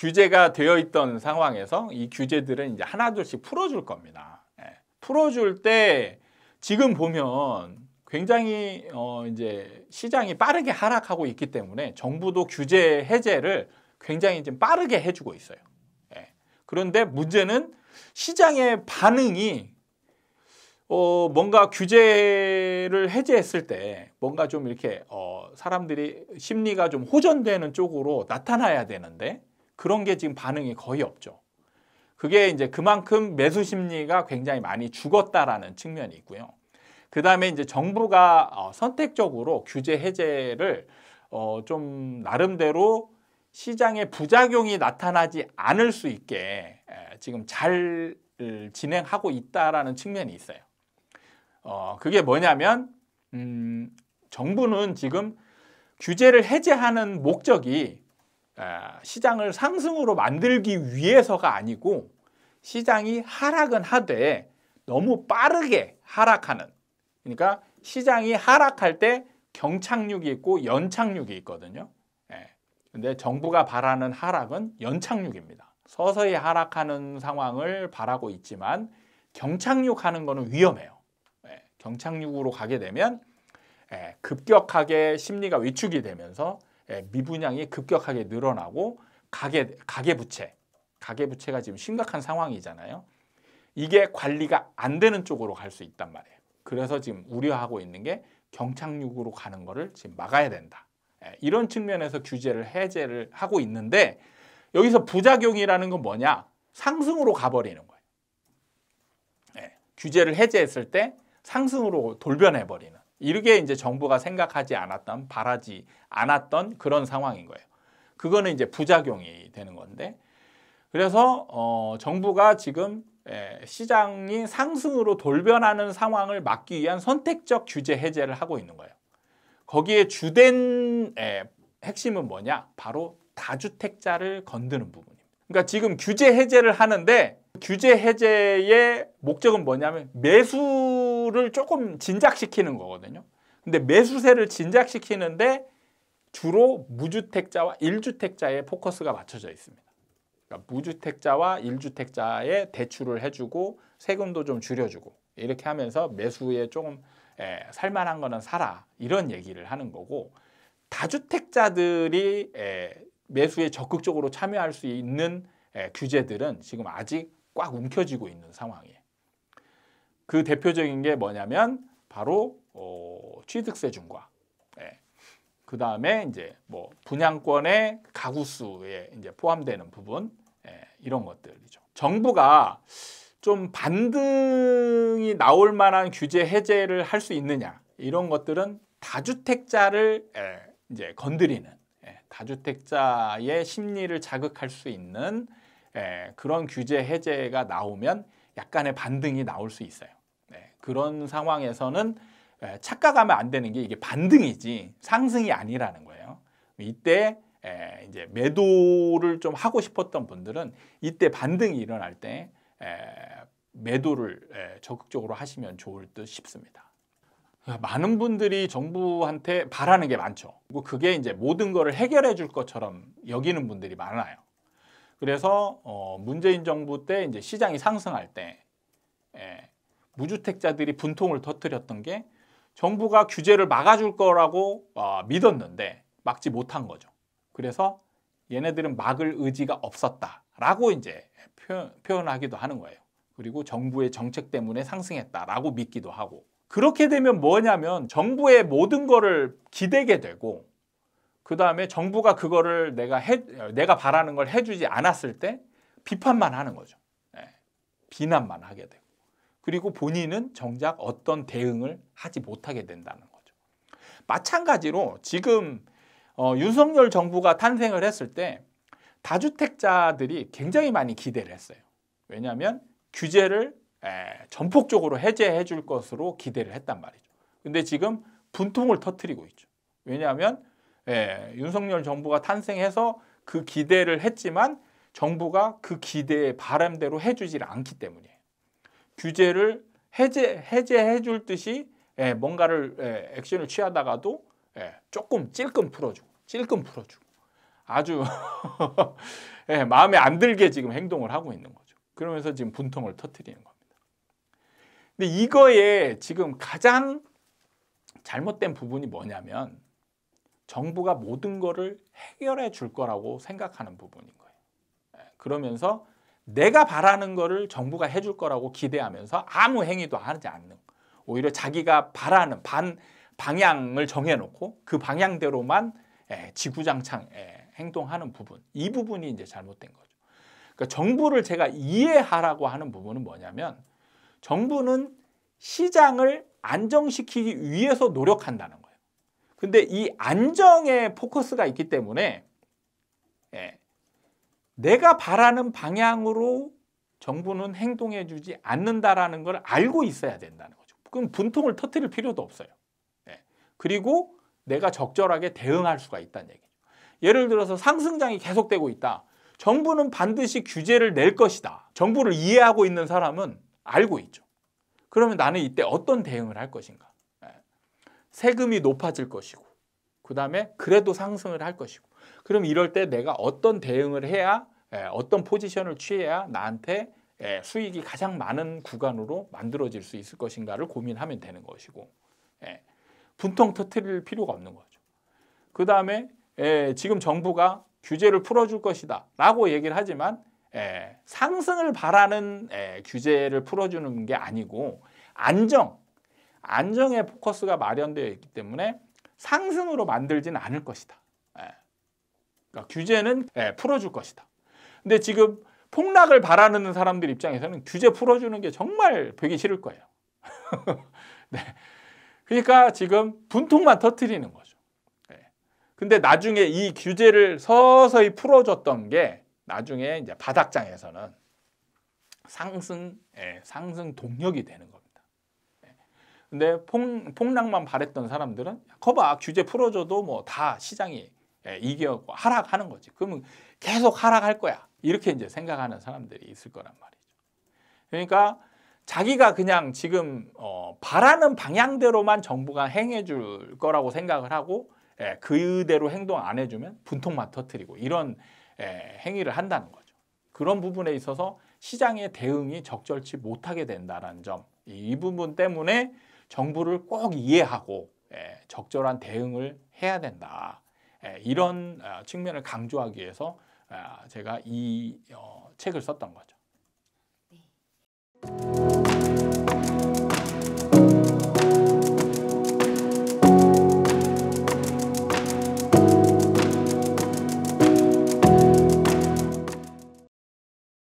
규제가 되어 있던 상황에서 이 규제들은 이제 하나둘씩 풀어줄 겁니다. 예. 풀어줄 때 지금 보면 굉장히 어 이제 시장이 빠르게 하락하고 있기 때문에 정부도 규제 해제를 굉장히 좀 빠르게 해주고 있어요. 예. 그런데 문제는 시장의 반응이 어 뭔가 규제를 해제했을 때 뭔가 좀 이렇게 어 사람들이 심리가 좀 호전되는 쪽으로 나타나야 되는데 그런 게 지금 반응이 거의 없죠. 그게 이제 그만큼 매수 심리가 굉장히 많이 죽었다라는 측면이 있고요. 그 다음에 이제 정부가 어, 선택적으로 규제 해제를 어, 좀 나름대로 시장에 부작용이 나타나지 않을 수 있게 지금 잘 진행하고 있다라는 측면이 있어요. 어, 그게 뭐냐면 음, 정부는 지금 규제를 해제하는 목적이 아, 시장을 상승으로 만들기 위해서가 아니고 시장이 하락은 하되 너무 빠르게 하락하는 그러니까 시장이 하락할 때 경착륙이 있고 연착륙이 있거든요. 예. 근데 정부가 바라는 하락은 연착륙입니다. 서서히 하락하는 상황을 바라고 있지만 경착륙하는 거는 위험해요. 예. 경착륙으로 가게 되면 예, 급격하게 심리가 위축이 되면서 예, 미분양이 급격하게 늘어나고 가계 가계 부채 가계 부채가 지금 심각한 상황이잖아요. 이게 관리가 안 되는 쪽으로 갈 수 있단 말이에요. 그래서 지금 우려하고 있는 게 경착륙으로 가는 거를 지금 막아야 된다. 예, 이런 측면에서 규제를 해제를 하고 있는데 여기서 부작용이라는 건 뭐냐? 상승으로 가버리는 거예요. 예, 규제를 해제했을 때 상승으로 돌변해버리는. 이렇게 이제 정부가 생각하지 않았던, 바라지 않았던 그런 상황인 거예요. 그거는 이제 부작용이 되는 건데 그래서 어, 정부가 지금 예, 시장이 상승으로 돌변하는 상황을 막기 위한 선택적 규제 해제를 하고 있는 거예요. 거기에 주된 예, 핵심은 뭐냐? 바로 다주택자를 건드는 부분입니다. 그러니까 지금 규제 해제를 하는데 규제 해제의 목적은 뭐냐면 매수 매수를 조금 진작시키는 거거든요. 근데 매수세를 진작시키는데 주로 무주택자와 1주택자의 포커스가 맞춰져 있습니다. 그러니까 무주택자와 1주택자의 대출을 해주고 세금도 좀 줄여주고 이렇게 하면서 매수에 조금 에, 예, 살만한 거는 사라 이런 얘기를 하는 거고 다주택자들이 에, 예, 매수에 적극적으로 참여할 수 있는 에, 예, 규제들은 지금 아직 꽉 움켜쥐고 있는 상황이에요. 그 대표적인 게 뭐냐면 바로 어, 취득세 중과. 예. 그 다음에 이제 뭐 분양권의 가구수에 이제 포함되는 부분 예. 이런 것들이죠. 정부가 좀 반등이 나올 만한 규제 해제를 할 수 있느냐 이런 것들은 다주택자를 예, 이제 건드리는 예, 다주택자의 심리를 자극할 수 있는 예, 그런 규제 해제가 나오면 약간의 반등이 나올 수 있어요. 네, 그런 상황에서는 착각하면 안 되는 게 이게 반등이지 상승이 아니라는 거예요. 이때 이제 매도를 좀 하고 싶었던 분들은 이때 반등이 일어날 때 매도를 적극적으로 하시면 좋을 듯 싶습니다. 많은 분들이 정부한테 바라는 게 많죠. 그게 이제 모든 것을 해결해 줄 것처럼 여기는 분들이 많아요. 그래서 어, 문재인 정부 때 이제 시장이 상승할 때 무주택자들이 분통을 터뜨렸던 게 정부가 규제를 막아줄 거라고 어, 믿었는데 막지 못한 거죠. 그래서 얘네들은 막을 의지가 없었다라고 이제 표현, 표현하기도 하는 거예요. 그리고 정부의 정책 때문에 상승했다라고 믿기도 하고 그렇게 되면 뭐냐면 정부의 모든 거를 기대게 되고 그 다음에 정부가 그거를 내가 해, 내가 바라는 걸 해주지 않았을 때 비판만 하는 거죠. 네. 비난만 하게 돼요. 그리고 본인은 정작 어떤 대응을 하지 못하게 된다는 거죠. 마찬가지로 지금 어, 윤석열 정부가 탄생을 했을 때 다주택자들이 굉장히 많이 기대를 했어요. 왜냐하면 규제를 에, 전폭적으로 해제해 줄 것으로 기대를 했단 말이죠. 근데 지금 분통을 터뜨리고 있죠. 왜냐하면 에, 윤석열 정부가 탄생해서 그 기대를 했지만 정부가 그 기대에 바람대로 해주질 않기 때문이에요. 규제를 해제 해제해 줄 듯이 예, 뭔가를 예, 액션을 취하다가도 예, 조금 찔끔 풀어주고 찔끔 풀어주고 아주 예, 마음에 안 들게 지금 행동을 하고 있는 거죠. 그러면서 지금 분통을 터트리는 겁니다. 근데 이거에 지금 가장 잘못된 부분이 뭐냐면 정부가 모든 거를 해결해 줄 거라고 생각하는 부분인 거예요. 예, 그러면서 내가 바라는 거를 정부가 해줄 거라고 기대하면서 아무 행위도 하지 않는 오히려 자기가 바라는 반 방향을 정해놓고 그 방향대로만 예, 지구장창 에, 예, 행동하는 부분 이 부분이 이제 잘못된 거죠. 그러니까 정부를 제가 이해하라고 하는 부분은 뭐냐면 정부는 시장을 안정시키기 위해서 노력한다는 거예요. 근데 이 안정에 포커스가 있기 때문에 내가 바라는 방향으로 정부는 행동해 주지 않는다라는 걸 알고 있어야 된다는 거죠. 그럼 분통을 터뜨릴 필요도 없어요. 예. 그리고 내가 적절하게 대응할 수가 있다는 얘기죠. 예를 들어서 상승장이 계속되고 있다. 정부는 반드시 규제를 낼 것이다. 정부를 이해하고 있는 사람은 알고 있죠. 그러면 나는 이때 어떤 대응을 할 것인가? 예. 세금이 높아질 것이고, 그 다음에 그래도 상승을 할 것이고. 그럼 이럴 때 내가 어떤 대응을 해야 예, 어떤 포지션을 취해야 나한테 예, 수익이 가장 많은 구간으로 만들어질 수 있을 것인가를 고민하면 되는 것이고 예, 분통 터트릴 필요가 없는 거죠. 그 다음에 지금 정부가 규제를 풀어줄 것이다 라고 얘기를 하지만 상승을 바라는 규제를 풀어주는 게 아니고 안정, 안정의 포커스가 마련되어 있기 때문에 상승으로 만들지는 않을 것이다. 그러니까 규제는 풀어줄 것이다. 근데 지금 폭락을 바라는 사람들 입장에서는 규제 풀어주는 게 정말 보기 싫을 거예요. 네. 그러니까 지금 분통만 터트리는 거죠. 네. 근데 나중에 이 규제를 서서히 풀어줬던 게 나중에 이제 바닥장에서는 상승, 예, 상승 동력이 되는 겁니다. 예. 근데 폭, 폭락만 바랬던 사람들은 거봐 규제 풀어줘도 뭐 다 시장이 예, 이겨 하락하는 거지. 그러면 계속 하락할 거야. 이렇게 이제 생각하는 사람들이 있을 거란 말이죠. 그러니까 자기가 그냥 지금 어, 바라는 방향대로만 정부가 행해 줄 거라고 생각을 하고 예, 그대로 행동 안 해주면 분통만 터뜨리고 이런 예, 행위를 한다는 거죠. 그런 부분에 있어서 시장의 대응이 적절치 못하게 된다는 점. 이, 부분 때문에 정부를 꼭 이해하고 예, 적절한 대응을 해야 된다. 예, 이런 아, 측면을 강조하기 위해서 아, 제가 이 어, 책을 썼던 거죠.